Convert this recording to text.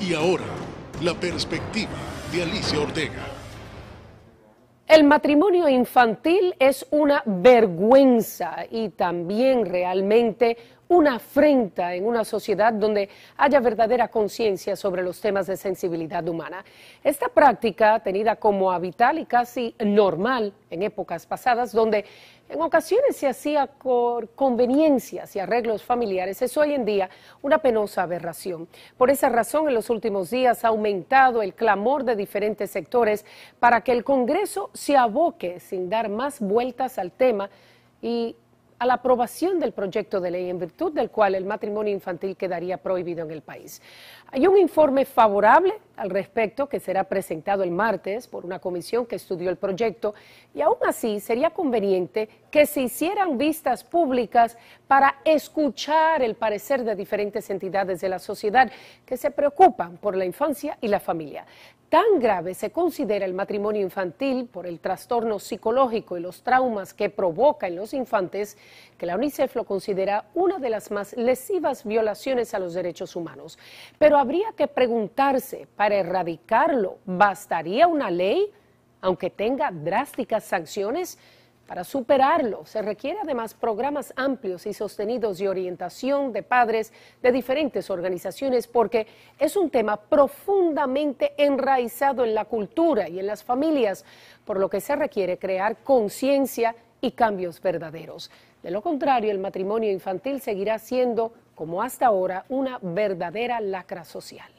Y ahora, la perspectiva de Alicia Ortega. El matrimonio infantil es una vergüenza y también realmente una afrenta en una sociedad donde haya verdadera conciencia sobre los temas de sensibilidad humana. Esta práctica, tenida como habitual y casi normal en épocas pasadas, donde en ocasiones se hacía por conveniencias y arreglos familiares. Es hoy en día una penosa aberración. Por esa razón, en los últimos días ha aumentado el clamor de diferentes sectores para que el Congreso se aboque sin dar más vueltas al tema y a la aprobación del proyecto de ley en virtud del cual el matrimonio infantil quedaría prohibido en el país. Hay un informe favorable al respecto que será presentado el martes por una comisión que estudió el proyecto y aún así sería conveniente que se hicieran vistas públicas para escuchar el parecer de diferentes entidades de la sociedad que se preocupan por la infancia y la familia. Tan grave se considera el matrimonio infantil por el trastorno psicológico y los traumas que provoca en los infantes que la UNICEF lo considera una de las más lesivas violaciones a los derechos humanos. Pero habría que preguntarse, para erradicarlo, ¿bastaría una ley, aunque tenga drásticas sanciones? Para superarlo se requiere además programas amplios y sostenidos de orientación de padres de diferentes organizaciones porque es un tema profundamente enraizado en la cultura y en las familias, por lo que se requiere crear conciencia y cambios verdaderos. De lo contrario, el matrimonio infantil seguirá siendo, como hasta ahora, una verdadera lacra social.